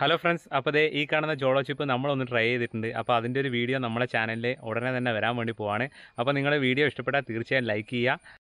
hello friends അപ്പോൾ ദേ ഈ കാണുന്ന ജോളോ ചിപ്പ് നമ്മളൊന്ന് ട്രൈ ചെയ്തിട്ടുണ്ട് അപ്പോൾ അതിൻ്റെ ഒരു വീഡിയോ നമ്മുടെ ചാനലിൽ ഉടനെ തന്നെ വരാൻ വേണ്ടി പോവാണ് അപ്പോൾ നിങ്ങളുടെ വീഡിയോ ഇഷ്ടപ്പെട്ടാൽ തീർച്ചയായും ലൈക്ക് ചെയ്യുക